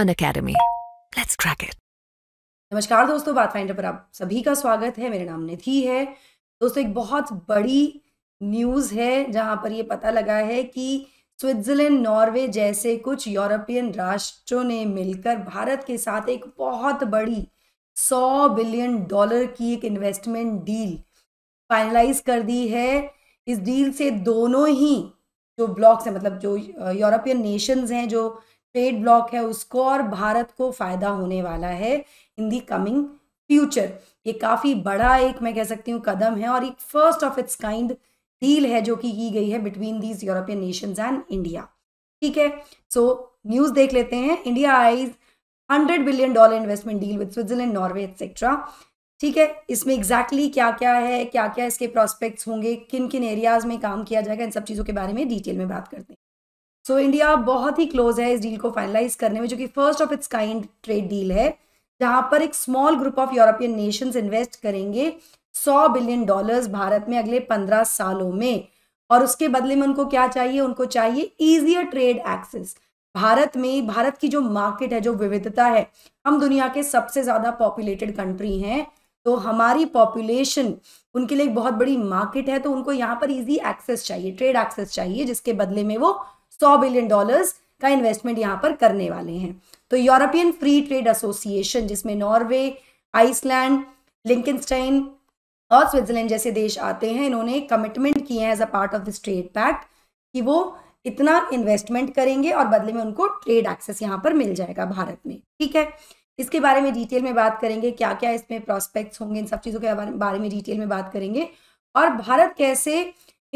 on Unacademy let's crack it नमस्कार दोस्तों बात फाइंडर पर आप सभी का स्वागत है मेरा नाम निधि है दोस्तों एक बहुत बड़ी न्यूज़ है जहां पर ये पता लगा है कि स्विट्जरलैंड नॉर्वे जैसे कुछ यूरोपियन राष्ट्रों ने मिलकर भारत के साथ एक बहुत बड़ी 100 बिलियन डॉलर की एक इन्वेस्टमेंट डील फाइनलाइज कर दी है इस डील से दोनों ही जो ब्लॉक्स हैं मतलब जो यूरोपियन नेशंस हैं जो ट्रेड ब्लॉक है उसको और भारत को फ़ायदा होने वाला है इन दी कमिंग फ्यूचर ये काफ़ी बड़ा एक मैं कह सकती हूँ कदम है और एक first of its kind deal है जो कि की गई है between these European nations and India ठीक है सो न्यूज़ देख लेते हैं India eyes hundred billion dollar investment deal with Switzerland Norway etcetera ठीक है इसमें एग्जैक्टली exactly क्या क्या है क्या क्या इसके प्रोस्पेक्ट होंगे किन किन एरियाज में काम किया जाएगा इन सब चीज़ों के बारे में डिटेल में बात करते हैं सो so, इंडिया बहुत ही क्लोज है इस डील को फाइनलाइज करने में जो कि first of its kind trade deal है जहां पर एक small group of European nations invest करेंगे 100 बिलियन डॉलर्स भारत में अगले 15 सालों में और उसके बदले में उनको क्या चाहिए उनको चाहिए ईजियर ट्रेड एक्सेस भारत में भारत की जो मार्केट है जो विविधता है हम दुनिया के सबसे ज़्यादा पॉपुलेटेड कंट्री हैं तो हमारी पॉपुलेशन उनके लिए एक बहुत बड़ी मार्केट है तो उनको यहाँ पर इजी एक्सेस चाहिए ट्रेड एक्सेस चाहिए जिसके बदले में वो सौ बिलियन डॉलर्स का इन्वेस्टमेंट यहाँ पर करने वाले हैं तो यूरोपियन फ्री ट्रेड एसोसिएशन जिसमें नॉर्वे आइसलैंड लिंकनस्टाइन और स्विट्जरलैंड जैसे देश आते हैं इन्होंने कमिटमेंट किए हैं as a part of this trade pact कि वो इतना इन्वेस्टमेंट करेंगे और बदले में उनको ट्रेड एक्सेस यहाँ पर मिल जाएगा भारत में ठीक है इसके बारे में डिटेल में बात करेंगे क्या क्या इसमें प्रॉस्पेक्ट्स होंगे इन सब चीज़ों के बारे में डिटेल में बात करेंगे और भारत कैसे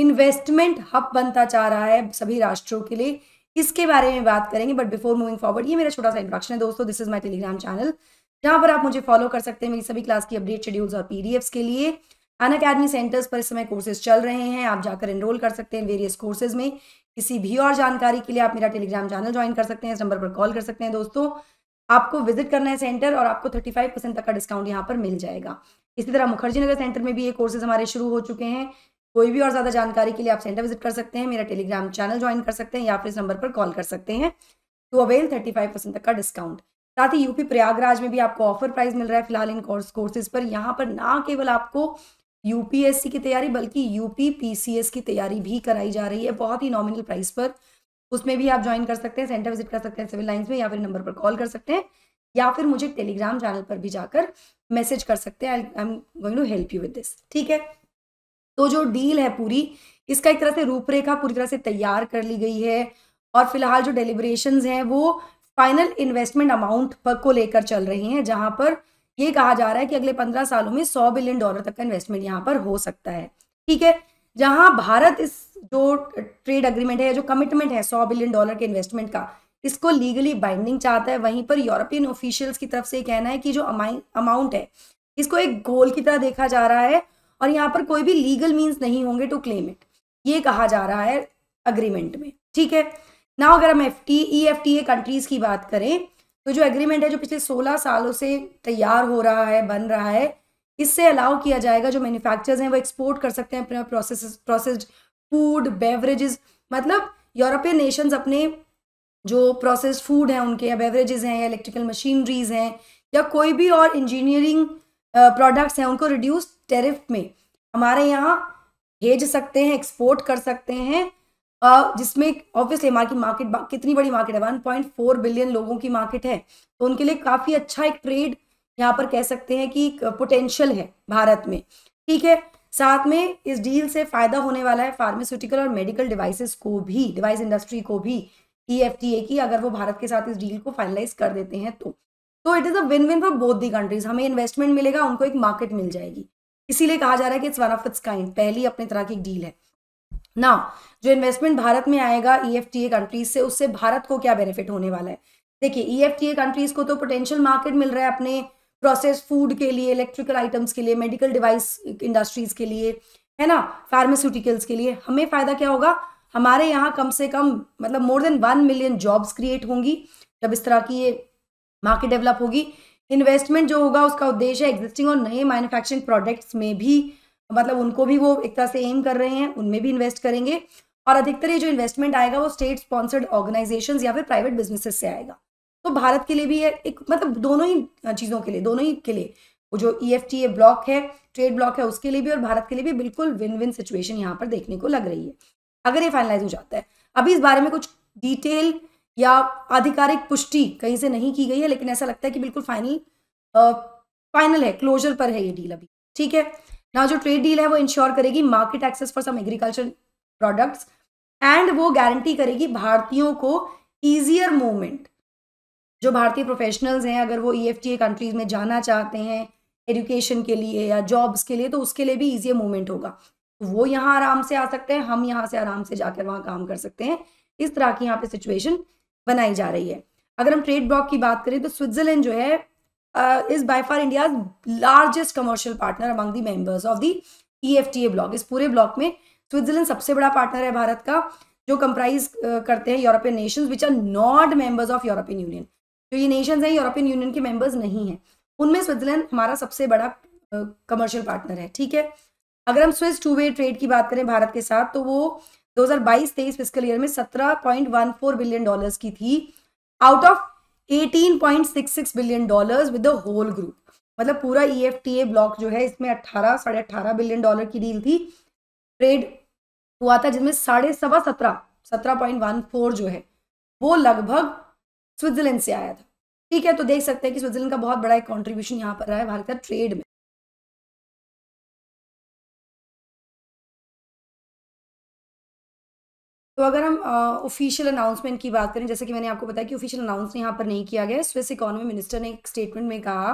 इन्वेस्टमेंट हब बनता जा रहा है सभी राष्ट्रों के लिए इसके बारे में बात करेंगे बट बिफोर मूविंग फॉरवर्ड ये मेरा छोटा सा इंट्रोडक्शन है दोस्तों this is my Telegram channel जहां पर आप मुझे फॉलो कर सकते हैं मेरी सभी क्लास की अपडेट शेड्यूल्स और पीडीएफ्स के लिए अन अकेडमी सेंटर्स पर इस समय कोर्सेज चल रहे हैं आप जाकर एनरोल कर सकते हैं वेरियस कोर्सेज में किसी भी और जानकारी के लिए आप मेरा टेलीग्राम चैनल ज्वाइन कर सकते हैं इस नंबर पर कॉल कर सकते हैं दोस्तों आपको विजिट करना है सेंटर और आपको थर्टी परसेंट तक का डिस्काउंट यहाँ पर मिल जाएगा इसी तरह मुखर्जी नगर सेंटर में भी ये कोर्सेज हमारे शुरू हो चुके हैं कोई भी और ज़्यादा जानकारी के लिए आप सेंटर विजिट कर सकते हैं मेरा टेलीग्राम चैनल ज्वाइन कर सकते हैं या फिर इस नंबर पर कॉल कर सकते हैं to avail thirty five percent तक का डिस्काउंट साथ ही यूपी प्रयागराज में भी आपको ऑफर प्राइस मिल रहा है फिलहाल इन कोर्स कोर्सेज पर यहाँ पर ना केवल आपको यूपीएससी की तैयारी बल्कि यूपी पीसीएस की तैयारी भी कराई जा रही है बहुत ही नॉमिनल प्राइस पर उसमें भी आप ज्वाइन कर सकते हैं सेंटर विजिट कर सकते हैं सिविल लाइन्स में या फिर नंबर पर कॉल कर सकते हैं या फिर मुझे टेलीग्राम चैनल पर भी जाकर मैसेज कर सकते हैं I am going to help you with this ठीक है तो जो डील है पूरी इसका एक तरह से रूपरेखा पूरी तरह से तैयार कर ली गई है और फिलहाल जो डेलीबरेशन हैं वो फाइनल इन्वेस्टमेंट अमाउंट पर को लेकर चल रही हैं जहां पर ये कहा जा रहा है कि अगले पंद्रह सालों में सौ बिलियन डॉलर तक का इन्वेस्टमेंट यहाँ पर हो सकता है ठीक है जहां भारत इस जो ट्रेड अग्रीमेंट है जो कमिटमेंट है सौ बिलियन डॉलर के इन्वेस्टमेंट का इसको लीगली बाइंडिंग चाहता है वहीं पर यूरोपियन ऑफिशियल्स की तरफ से कहना है कि जो अमाउंट है इसको एक गोल की तरह देखा जा रहा है और यहाँ पर कोई भी लीगल मीन्स नहीं होंगे टू क्लेम इट ये कहा जा रहा है अग्रीमेंट में ठीक है ना अगर हम F T E F T A countries की बात करें तो जो एग्रीमेंट है जो पिछले सोलह सालों से तैयार हो रहा है बन रहा है इससे अलाउ किया जाएगा जो मैन्युफैक्चरर्स हैं वो एक्सपोर्ट कर सकते हैं अपने प्रोसेस प्रोसेस्ड फूड बेवरेजेस मतलब यूरोपियन नेशंस अपने जो प्रोसेस्ड फूड हैं उनके या बेवरेजेस हैं या इलेक्ट्रिकल मशीनरीज हैं या कोई भी और इंजीनियरिंग प्रोडक्ट्स हैं उनको रिड्यूस टेरिफ में हमारे यहाँ भेज सकते हैं एक्सपोर्ट कर सकते हैं जिसमें ऑब्वियसली हमारी मार्केट कितनी बड़ी मार्केट है 1.4 बिलियन लोगों की मार्केट है तो उनके लिए काफ़ी अच्छा एक ट्रेड यहाँ पर कह सकते हैं कि पोटेंशियल है भारत में ठीक है साथ में इस डील से फ़ायदा होने वाला है फार्मास्यूटिकल और मेडिकल डिवाइसेस को भी डिवाइस इंडस्ट्री को भी ई e की अगर वो भारत के साथ इस डील को फाइनलाइज कर देते हैं तो तो it is a win win for both the countries हमें इन्वेस्टमेंट मिलेगा उनको एक मार्केट मिल जाएगी इसीलिए कहा जा रहा है कि it's one of its kind पहली अपने तरह की डील है ना जो इन्वेस्टमेंट भारत में आएगा ई e कंट्रीज से उससे भारत को क्या बेनिफिट होने वाला है देखिए ई e कंट्रीज को तो पोटेंशियल मार्केट मिल रहा है अपने प्रोसेस फूड के लिए इलेक्ट्रिकल आइटम्स के लिए मेडिकल डिवाइस इंडस्ट्रीज के लिए है ना फार्मास्यूटिकल्स के लिए हमें फायदा क्या होगा हमारे यहाँ कम से कम मतलब more than one million jobs create होंगी जब इस तरह की ये मार्केट डेवलप होगी इन्वेस्टमेंट जो होगा उसका उद्देश्य एग्जिस्टिंग और नए मैन्युफैक्चरिंग प्रोडक्ट्स में भी मतलब उनको भी वो एक तरह से एम कर रहे हैं उनमें भी इन्वेस्ट करेंगे और अधिकतर ये जो इन्वेस्टमेंट आएगा वो स्टेट स्पॉन्सर्ड ऑर्गेनाइजेशन या फिर प्राइवेट बिजनेसेस से आएगा तो भारत के लिए भी है एक मतलब दोनों ही चीज़ों के लिए दोनों ही के लिए वो जो E F T A bloc है ट्रेड ब्लॉक है उसके लिए भी और भारत के लिए भी बिल्कुल विन विन सिचुएशन यहाँ पर देखने को लग रही है अगर ये फाइनलाइज हो जाता है अभी इस बारे में कुछ डिटेल या आधिकारिक पुष्टि कहीं से नहीं की गई है लेकिन ऐसा लगता है कि बिल्कुल फाइनल फाइनल है क्लोजर पर है ये डील अभी ठीक है ना जो ट्रेड डील है वो इंश्योर करेगी market access for some agriculture products and वो गारंटी करेगी भारतीयों को ईजियर मूवमेंट जो भारतीय प्रोफेशनल्स हैं अगर वो ई e कंट्रीज में जाना चाहते हैं एजुकेशन के लिए या जॉब्स के लिए तो उसके लिए भी ईजियर मूवमेंट होगा वो यहाँ आराम से आ सकते हैं हम यहाँ से आराम से जाकर वहाँ काम कर सकते हैं इस तरह की यहाँ पे सिचुएशन बनाई जा रही है अगर हम ट्रेड ब्लॉक की बात करें तो स्विट्जरलैंड जो है is by far India largest commercial partner among the members of the E F T A bloc इस पूरे ब्लॉक में स्विट्जरलैंड सबसे बड़ा पार्टनर है भारत का जो कंप्राइज करते हैं European nation which are not members of European Union जो ये नेशन हैं यूरोपियन यूनियन के मेंबर्स नहीं हैं उनमें स्विट्जरलैंड हमारा सबसे बड़ा कमर्शियल पार्टनर है ठीक है अगर हम स्विस टू वे ट्रेड की बात करें भारत के साथ तो वो 2022-23 फिस्कल ईयर में 17.14 बिलियन डॉलर्स की थी out of 18.66 billion dollars with the whole group मतलब पूरा ई e ब्लॉक जो है इसमें अट्ठारह साढ़े अट्ठारह बिलियन डॉलर की डील थी ट्रेड हुआ था जिसमें साढ़े सवा सत्रह सत्रह पॉइंट वन फोर जो है वो लगभग स्विट्जरलैंड से आया था ठीक है तो देख सकते हैं कि स्विट्जरलैंड का बहुत बड़ा एक कॉन्ट्रीब्यूशन यहाँ पर रहा है भारत का ट्रेड में तो अगर हम ऑफिशियल अनाउंसमेंट की बात करें जैसे कि मैंने आपको बताया कि ऑफिशियल अनाउंस यहाँ पर नहीं किया गया स्विस इकोनॉमी मिनिस्टर ने एक स्टेटमेंट में कहा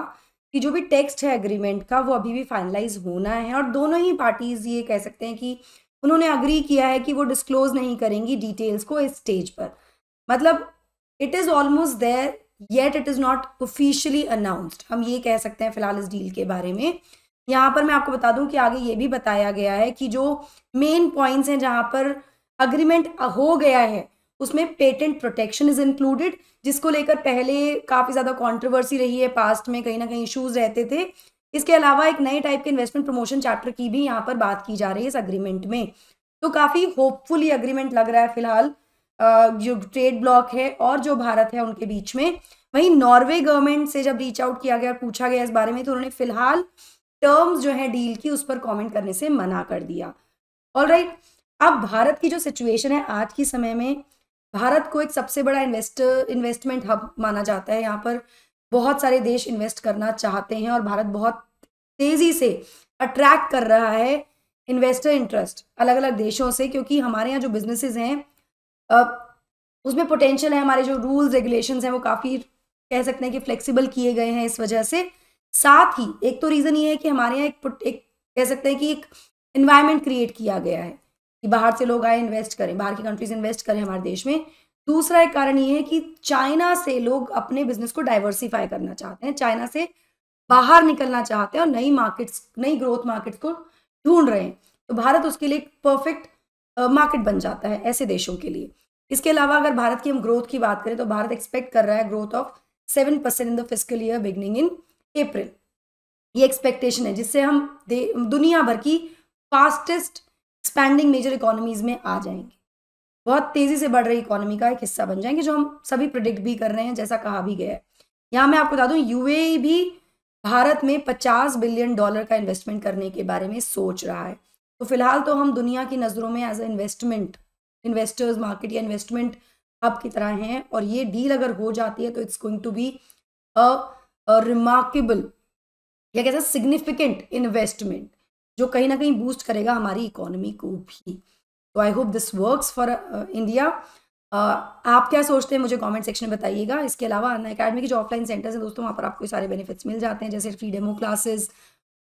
कि जो भी टेक्स्ट है एग्रीमेंट का वो अभी भी फाइनलाइज होना है और दोनों ही पार्टीज़ ये कह सकते हैं कि उन्होंने अग्री किया है कि वो डिस्क्लोज नहीं करेंगी डिटेल्स को इस स्टेज पर मतलब it is almost there yet it is not officially announced हम ये कह सकते हैं फिलहाल इस डील के बारे में यहाँ पर मैं आपको बता दूं कि आगे ये भी बताया गया है कि जो मेन पॉइंट्स हैं जहाँ पर अग्रीमेंट हो गया है उसमें पेटेंट प्रोटेक्शन इज इंक्लूडेड जिसको लेकर पहले काफ़ी ज़्यादा कंट्रोवर्सी रही है पास्ट में कहीं ना कहीं इश्यूज रहते थे इसके अलावा एक नए टाइप के इन्वेस्टमेंट प्रमोशन चैप्टर की भी यहाँ पर बात की जा रही है इस अग्रीमेंट में तो काफ़ी होपफुल अग्रीमेंट लग रहा है फिलहाल जो ट्रेड ब्लॉक है और जो भारत है उनके बीच में वहीं नॉर्वे गवर्नमेंट से जब रीच आउट किया गया और पूछा गया इस बारे में तो उन्होंने फिलहाल टर्म्स जो है डील की उस पर कमेंट करने से मना कर दिया ऑल राइट right, अब भारत की जो सिचुएशन है आज के समय में भारत को एक सबसे बड़ा इन्वेस्टर इन्वेस्टमेंट हब माना जाता है यहाँ पर बहुत सारे देश इन्वेस्ट करना चाहते हैं और भारत बहुत तेज़ी से अट्रैक्ट कर रहा है इन्वेस्टर इंटरेस्ट अलग अलग देशों से क्योंकि हमारे यहाँ जो बिजनेसेस हैं उसमें पोटेंशियल है हमारे जो रूल्स रेगुलेशन हैं वो काफ़ी कह सकते हैं कि फ्लेक्सिबल किए गए हैं इस वजह से साथ ही एक तो रीज़न ये है कि हमारे यहाँ एक, एक कह सकते हैं कि एक इन्वायरमेंट क्रिएट किया गया है कि बाहर से लोग आए इन्वेस्ट करें बाहर की कंट्रीज इन्वेस्ट करें हमारे देश में दूसरा एक कारण ये है कि चाइना से लोग अपने बिजनेस को डाइवर्सिफाई करना चाहते हैं चाइना से बाहर निकलना चाहते हैं और नई मार्केट्स नई ग्रोथ मार्केट्स को ढूंढ रहे हैं तो भारत उसके लिए एक परफेक्ट मार्केट बन जाता है ऐसे देशों के लिए इसके अलावा अगर भारत की हम ग्रोथ की बात करें तो भारत एक्सपेक्ट कर रहा है growth of seven percent in the physical year beginning in April ये एक्सपेक्टेशन है जिससे हम दुनिया भर की फास्टेस्ट एक्सपैंडिंग मेजर इकोनॉमीज में आ जाएंगे बहुत तेजी से बढ़ रही इकोनॉमी का एक हिस्सा बन जाएंगे जो हम सभी प्रोडिक्ट भी कर रहे हैं जैसा कहा भी गया है यहाँ मैं आपको बता दूँ यूएई e भी भारत में 50 बिलियन डॉलर का इन्वेस्टमेंट करने के बारे में सोच रहा है तो फिलहाल तो हम दुनिया की नज़रों में as a investment investors market या इन्वेस्टमेंट हब की तरह हैं और ये डील अगर हो जाती है तो it's going to be a remarkable या कैसा सिग्निफिकेंट इन्वेस्टमेंट जो कहीं ना कहीं बूस्ट करेगा हमारी इकोनॉमी को भी तो I hope this works for India आप क्या सोचते हैं मुझे कमेंट सेक्शन में बताइएगा इसके अलावा अन अकेडमी के जो ऑफलाइन सेंटर्स हैं दोस्तों वहाँ पर आपको सारे बेनिफिट्स मिल जाते हैं जैसे free demo classes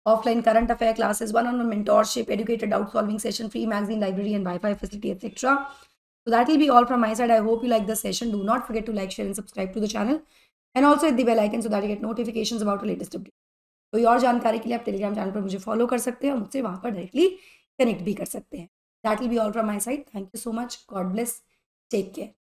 offline current affair classes one on one mentorship educated doubt solving session free magazine library and wifi facility etcetera so that will be all from my side I hope you like the session do not forget to like share and subscribe to the channel and also hit the bell icon so that you get notifications about the कोई और जानकारी के लिए आप Telegram channel पर मुझे follow कर सकते हैं और मुझसे वहाँ पर डायरेक्टली कनेक्ट भी कर सकते हैं that will be all from my side thank you so much God bless take care